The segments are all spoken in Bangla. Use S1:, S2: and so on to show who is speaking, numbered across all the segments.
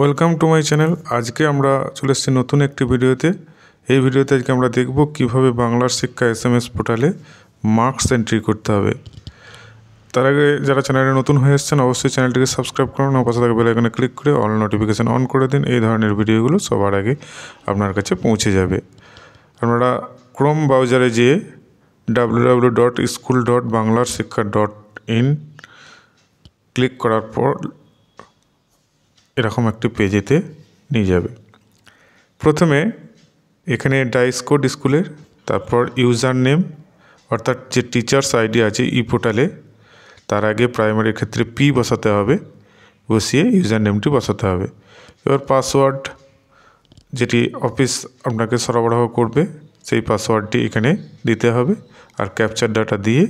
S1: ওয়েলকাম টু মাই চ্যানেল আজকে আমরা চলে এসেছি নতুন একটি ভিডিওতে এই ভিডিওতে আজকে আমরা দেখব কিভাবে Banglar Shiksha S M S পোর্টালে মার্কস এন্ট্রি করতে হবে তার আগে যারা চ্যানেলে নতুন হয়ে এসেছেন অবশ্যই চ্যানেলটিকে সাবস্ক্রাইব করুন ও পাশে থাকা বেলাইকনে ক্লিক করে অল নোটিফিকেশান অন করে দিন এই ধরনের ভিডিওগুলো সবার আগে আপনার কাছে পৌঁছে যাবে আপনারা ক্রোম ব্রাউজারে যেয়ে W W dot school dot Banglar Shiksha dot in click করার পর এরকম একটি পেজেতে নিয়ে যাবে প্রথমে এখানে ডাইসকোড স্কুলের তারপর ইউজার নেম অর্থাৎ যে টিচার্স আইডি আছে ই পোর্টালে তার আগে প্রাইমারির ক্ষেত্রে পি বসাতে হবে বসিয়ে ইউজার নেমটি বসাতে হবে এবার পাসওয়ার্ড যেটি অফিস আপনাকে সরবরাহ করবে সেই পাসওয়ার্ডটি এখানে দিতে হবে আর ক্যাপচার ডাটা দিয়ে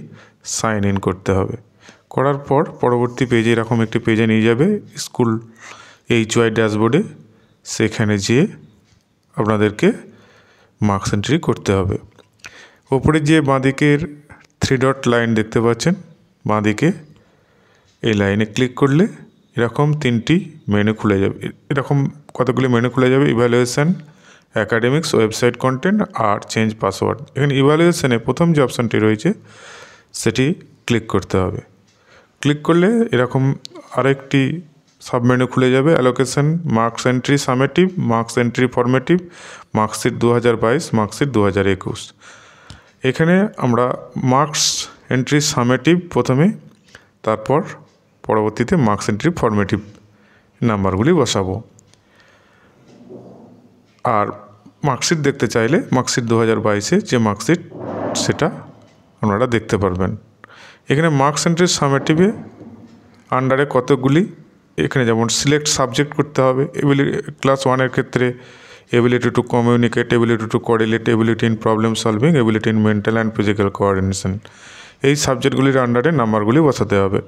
S1: সাইন ইন করতে হবে করার পর পরবর্তী পেজে এরকম একটি পেজে নিয়ে যাবে স্কুল ওয়াই ড্যাশবোর্ডে সেখানে যেয়ে আপনাদেরকে মার্কস এন্ট্রি করতে হবে ওপরে যে বাঁদিকের থ্রি ডট লাইন দেখতে পাচ্ছেন বাঁদিকে এই লাইনে ক্লিক করলে এরকম তিনটি মেনু খুলে যাবে এরকম কতগুলি মেনু খুলে যাবে ইভ্যালুয়েশান অ্যাকাডেমিক্স ওয়েবসাইট কন্টেন্ট আর চেঞ্জ পাসওয়ার্ড এখানে ইভ্যালুয়েশানে প্রথম যে অপশানটি রয়েছে সেটি ক্লিক করতে হবে ক্লিক করলে এরকম আরেকটি সাবমেনু খুলে যাবে allocation marks entry summative marks entry formative marksheet দু হাজার বাইশ মার্কশিট দু হাজার একুশ এখানে আমরা মার্কস এন্ট্রি সামেটিভ প্রথমে তারপর পরবর্তীতে মার্কস এন্ট্রি ফর্মেটিভ নাম্বারগুলি বসাবো আর মার্কশিট দেখতে চাইলে মার্কশিট দু হাজার বাইশে যে মার্কশিট সেটা আপনারা দেখতে পারবেন এখানে মার্কস এন্ট্রি সামেটিভে আন্ডারে কতগুলি এখানে যেমন সিলেক্ট সাবজেক্ট করতে হবে এবিলিটি ক্লাস ওয়ানের ক্ষেত্রে ability to communicate ability to coordinate ability in problem solving ability in mental and physical coordination এই সাবজেক্টগুলির আন্ডারে নাম্বারগুলি বসাতে হবে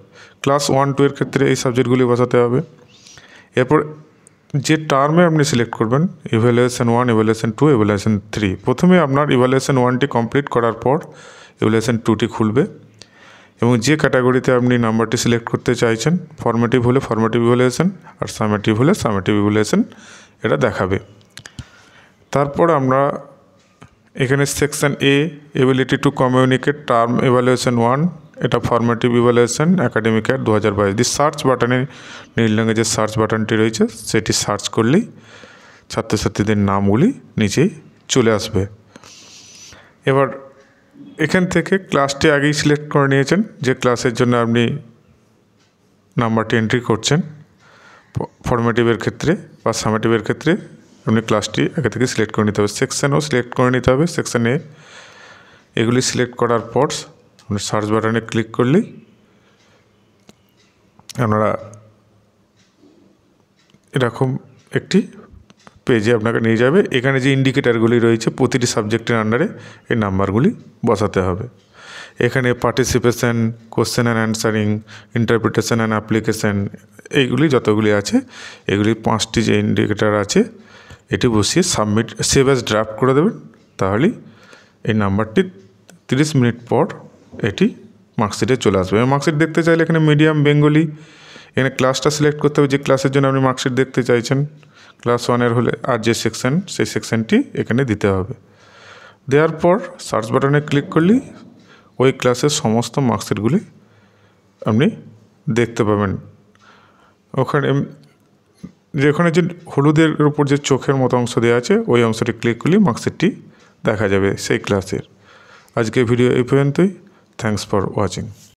S1: ক্লাস ওয়ান টু এর ক্ষেত্রে এই সাবজেক্টগুলি বসাতে হবে এরপর যে টার্মে আপনি সিলেক্ট করবেন evaluation one evaluation two evaluation three প্রথমে আপনার ইভ্যালুয়েশন ওয়ানটি কমপ্লিট করার পর ইভ্যালুয়েশন টুটি খুলবে এবং যে ক্যাটাগরিতে আপনি নাম্বারটি সিলেক্ট করতে চাইছেন ফর্মেটিভ হলে ফর্মেটিভ ইভ্যালুয়েশন আর সামেটিভ হলে সামেটিভ ইভ্যালুয়েশন এটা দেখাবে তারপর আমরা এখানে section A ability to communicate term evaluation one এটা ফর্মেটিভ ইভ্যালুয়েশন অ্যাকাডেমিক ইয়ার দু হাজার বাইশ দি সার্চ বাটনে নীল রঙে যে সার্চ বাটনটি রয়েছে সেটি সার্চ করলেই ছাত্রছাত্রীদের নামগুলি নিচেই চলে আসবে এবার এখান থেকে ক্লাসটি আগেই সিলেক্ট করে নিয়েছেন যে ক্লাসের জন্য আপনি নাম্বারটি এন্ট্রি করছেন ফর্মেটিভের ক্ষেত্রে বা সামেটিভের ক্ষেত্রে আপনি ক্লাসটি আগে থেকে সিলেক্ট করে নিতে হবে সেকশানও সিলেক্ট করে নিতে হবে সেকশানে এগুলি সিলেক্ট করার পর আপনি সার্চ বাটনে ক্লিক করলেই আপনারা এরকম একটি পেজে আপনাকে নিয়ে যাবে এখানে যে ইন্ডিকেটারগুলি রয়েছে প্রতিটি সাবজেক্টের আন্ডারে এই নাম্বারগুলি বসাতে হবে এখানে participation question and answering interpretation and application এইগুলি যতগুলি আছে এগুলি পাঁচটি যে ইন্ডিকেটার আছে এটি বসিয়ে সাবমিট সেভ অ্যাজ ড্রাফট করে দেবেন তাহলেই এই নাম্বারটি তিরিশ মিনিট পর এটি মার্কশিটে চলে আসবে মার্কশিট দেখতে চাইলে এখানে মিডিয়াম বেঙ্গলি এখানে ক্লাসটা সিলেক্ট করতে হবে যে ক্লাসের জন্য আপনি মার্কশিট দেখতে চাইছেন ক্লাস ওয়ানের হলে আর যে সেকশন সেই সেকশনটি এখানে দিতে হবে দেওয়ার পর সার্চ বাটনে ক্লিক করলেই ওই ক্লাসের সমস্ত মার্কশিটগুলি আপনি দেখতে পাবেন ওখানে যেখানে যে হলুদের উপর যে চোখের মতো অংশ দেওয়া আছে ওই অংশটি ক্লিক করলেই মার্কশিটটি দেখা যাবে সেই ক্লাসের আজকে ভিডিও এই পর্যন্তই থ্যাংকস ফর ওয়াচিং